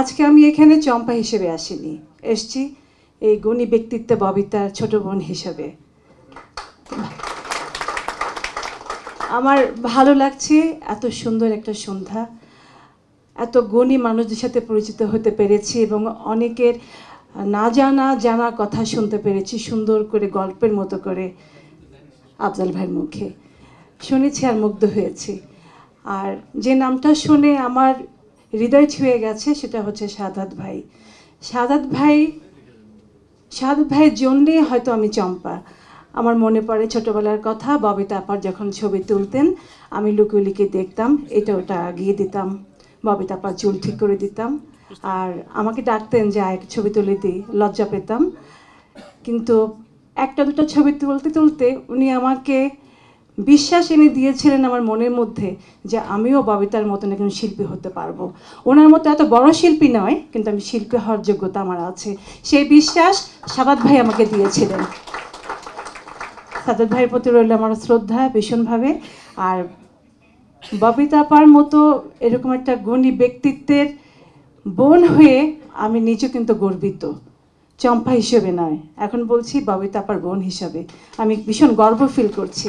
আজকে আমি এখানে চম্পা হিসেবে আসিনি এসছি এই গুণী ব্যক্তিত্ব ববিতার ছোট বোন হিসেবে আমার ভালো লাগছে এত সুন্দর একটা সন্ধ্যা এত গুণী মানুষদের সাথে পরিচিত হতে পেরেছি এবং অনেকের না জানা জানা কথা শুনতে পেরেছি সুন্দর করে গল্পের মতো করে আফজাল ভাইয়ের মুখে শুনেছি আর মুগ্ধ হয়েছি আর যে নামটা শুনে আমার হৃদয় ছুঁয়ে গেছে সেটা হচ্ছে সাদাত ভাই সাদাত ভাই সাদাত ভাইয়ের জন্যেই হয়তো আমি চম্পা আমার মনে পড়ে ছোটোবেলার কথা ববি তাপার যখন ছবি তুলতেন আমি লুকুলিকে দেখতাম এটা ওটা আগিয়ে দিতাম ববি তাপার চুল ঠিক করে দিতাম আর আমাকে ডাকতেন যে এক ছবি তুলে দিই লজ্জা পেতাম কিন্তু একটা দুটো ছবি তুলতে তুলতে উনি আমাকে বিশ্বাস এনে দিয়েছিলেন আমার মনের মধ্যে যে আমিও ববিতার মতন একজন শিল্পী হতে পারবো ওনার মতো এত বড় শিল্পী নয় কিন্তু আমি শিল্পী হওয়ার যোগ্যতা আমার আছে সেই বিশ্বাস সাবাদ ভাই আমাকে দিয়েছিলেন সাদাত ভাইয়ের প্রতি রইল আমার শ্রদ্ধা ভীষণভাবে আর ববিতা পার মতো এরকম একটা গুণী ব্যক্তিত্বের বোন হয়ে আমি নিজে কিন্তু গর্বিত চম্পা হিসেবে নয় এখন বলছি ববিতা আপার বোন হিসাবে আমি ভীষণ গর্ব ফিল করছি